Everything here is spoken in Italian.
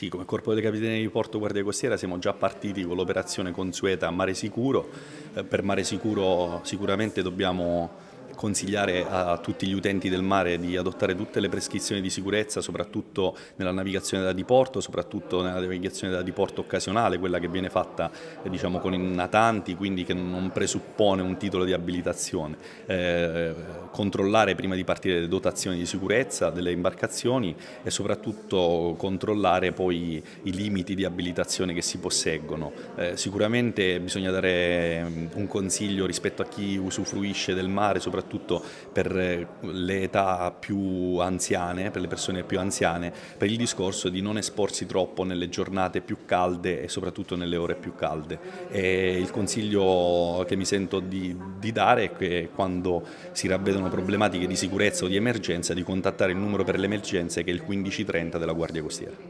Sì, come Corpo dei Capitani di Porto Guardia Costiera siamo già partiti con l'operazione consueta Mare Sicuro. Eh, per Mare Sicuro sicuramente dobbiamo consigliare a tutti gli utenti del mare di adottare tutte le prescrizioni di sicurezza, soprattutto nella navigazione da diporto, soprattutto nella navigazione da diporto occasionale, quella che viene fatta eh, diciamo, con i natanti, quindi che non presuppone un titolo di abilitazione. Eh, controllare prima di partire le dotazioni di sicurezza delle imbarcazioni e soprattutto controllare poi i limiti di abilitazione che si posseggono. Eh, sicuramente bisogna dare mm, un consiglio rispetto a chi usufruisce del mare, soprattutto soprattutto per eh, le età più anziane, per le persone più anziane, per il discorso di non esporsi troppo nelle giornate più calde e soprattutto nelle ore più calde. E il consiglio che mi sento di, di dare è che quando si ravvedono problematiche di sicurezza o di emergenza di contattare il numero per le emergenze che è il 1530 della Guardia Costiera.